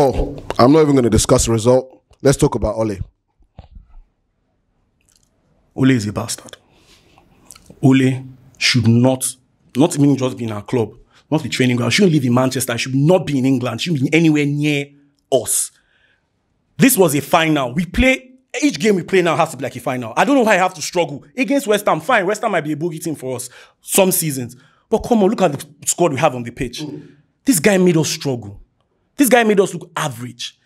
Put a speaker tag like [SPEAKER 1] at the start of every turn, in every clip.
[SPEAKER 1] Paul, I'm not even going to discuss the result. Let's talk about Ole.
[SPEAKER 2] Ole is a bastard. Ole should not, not even just be in our club, not be training ground, shouldn't live in Manchester, should not be in England, shouldn't be anywhere near us. This was a final. We play each game we play now has to be like a final. I don't know why I have to struggle against West Ham. Fine, West Ham might be a boogie team for us some seasons, but come on, look at the squad we have on the pitch. Mm. This guy made us struggle. This guy made us look average.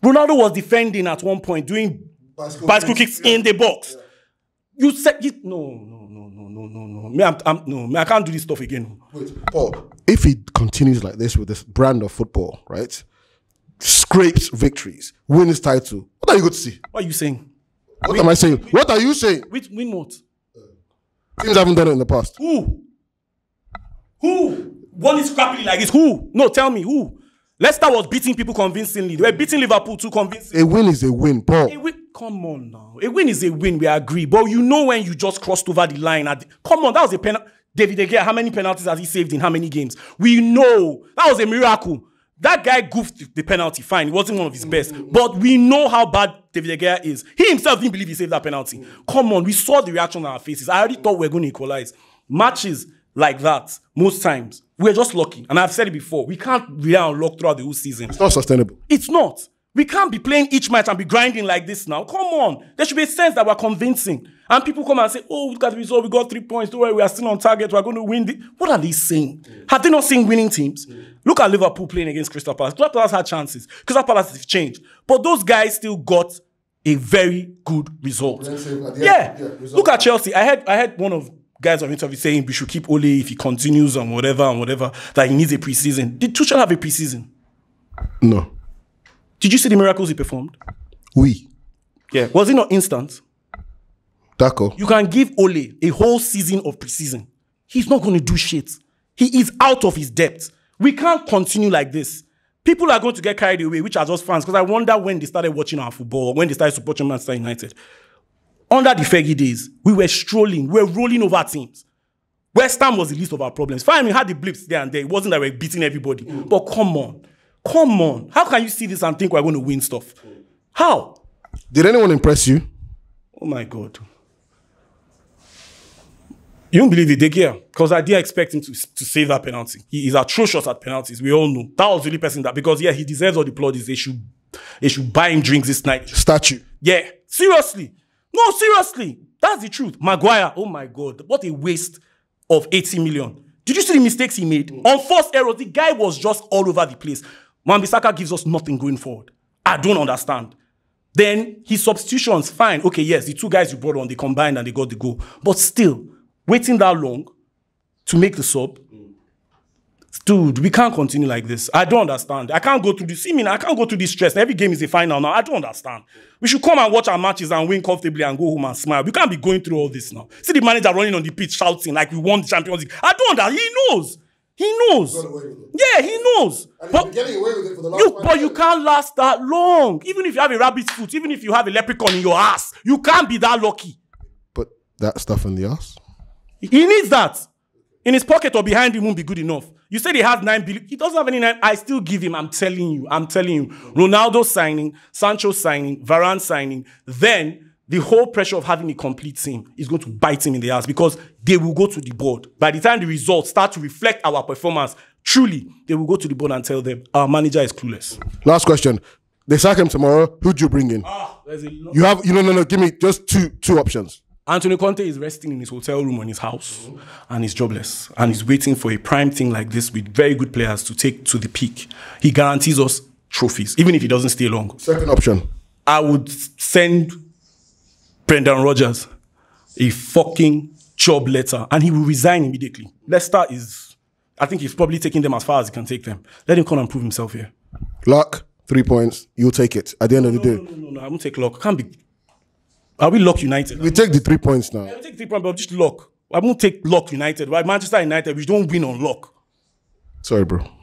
[SPEAKER 2] Ronaldo was defending at one point, doing bicycle, bicycle kicks yeah. in the box. Yeah. You said it. No, no, no, no, no, no, no. Me, I'm, I'm, no, me, I can't do this stuff again. Wait, Paul,
[SPEAKER 1] if he continues like this with this brand of football, right? Scrapes victories, wins title. What are you going to see? What
[SPEAKER 2] are you saying? What win, am I saying? Win, what are you saying? Which win what? Uh, teams haven't done it in the past. Who? Who? One is scrappy like this. Who? No, tell me who. Leicester was beating people convincingly. They were beating Liverpool too convincingly. A win
[SPEAKER 1] is a win, Paul. A
[SPEAKER 2] win, come on now. A win is a win, we agree. But you know when you just crossed over the line. At the, come on, that was a penalty. David De Gea, how many penalties has he saved in how many games? We know. That was a miracle. That guy goofed the penalty, fine. It wasn't one of his best. But we know how bad David De Gea is. He himself didn't believe he saved that penalty. Come on, we saw the reaction on our faces. I already thought we were going to equalize. Matches like that most times. We're just lucky. And I've said it before. We can't rely on luck throughout the whole season. It's not sustainable. It's not. We can't be playing each match and be grinding like this now. Come on. There should be a sense that we're convincing. And people come and say, oh, look at the result. We got three points. Don't worry, we are still on target. We're going to win. The-. What are they saying? Mm. Have they not seen winning teams? Mm. Look at Liverpool playing against Crystal Palace. Crystal Palace had chances. Crystal Palace has changed. But those guys still got a very good result. Yeah. yeah. yeah result. Look at Chelsea. I had I had one of guys on interview saying we should keep Ole if he continues and whatever and whatever, that he needs a preseason. Did Tuchel have a preseason? No. Did you see the miracles he performed? We. Oui. Yeah. Was it not instant? Taco. You can give Ole a whole season of preseason. He's not going to do shit. He is out of his depth. We can't continue like this. People are going to get carried away, which are just fans, because I wonder when they started watching our football, when they started supporting Manchester United under the Fergie days, we were strolling, we were rolling over teams. West Ham was the least of our problems. Fine, we had the blips there and there. It wasn't that we were beating everybody. Mm. But come on. Come on. How can you see this and think we're going to win stuff? How? Did anyone impress you? Oh my God. You don't believe it, De Gea. Because I did not expect him to, to save that penalty. He is atrocious at penalties. We all know. That was really person that because yeah, he deserves all the plaudits. They should they should buy him drinks this night. Statue. Yeah. Seriously. No, seriously. That's the truth. Maguire, oh my God, what a waste of 80 million. Did you see the mistakes he made? Mm. On first errors, the guy was just all over the place. wan gives us nothing going forward. I don't understand. Then his substitutions, fine. Okay, yes, the two guys you brought on, they combined and they got the goal. But still, waiting that long to make the sub, Dude, we can't continue like this. I don't understand. I can't go through this. See I can't go through this stress. Every game is a final now. I don't understand. We should come and watch our matches and win comfortably and go home and smile. We can't be going through all this now. See the manager running on the pitch shouting like we won the Champions League. I don't understand. He knows. He knows. Yeah, he knows. And but you can't last that long. Even if you have a rabbit's foot, even if you have a leprechaun in your ass, you can't be that lucky.
[SPEAKER 1] But that stuff in the ass.
[SPEAKER 2] He needs that. In his pocket or behind him won't be good enough. You said he has nine billion. He doesn't have any nine. I still give him. I'm telling you. I'm telling you. Ronaldo signing, Sancho signing, Varane signing. Then the whole pressure of having a complete team is going to bite him in the ass because they will go to the board. By the time the results start to reflect our performance, truly, they will go to the board and tell them our manager is clueless.
[SPEAKER 1] Last question. They sack him tomorrow. Who'd you bring in? Ah,
[SPEAKER 2] you have you no no no. Give me just two two options. Antonio Conte is resting in his hotel room on his house and he's jobless and he's waiting for a prime thing like this with very good players to take to the peak. He guarantees us trophies, even if he doesn't stay long.
[SPEAKER 1] Second option.
[SPEAKER 2] I would send Brendan Rodgers a fucking job letter and he will resign immediately. Leicester is, I think he's probably taking them as far as he can take them. Let him come and prove himself here.
[SPEAKER 1] Luck, three points, you'll take it at the end of the no, day. No, no,
[SPEAKER 2] no, no, I won't take luck. Can't be are we luck United? We take the three points now. Yeah, we take three points, but just luck. I won't take luck United. Right? Manchester United, we don't win on luck.
[SPEAKER 1] Sorry, bro.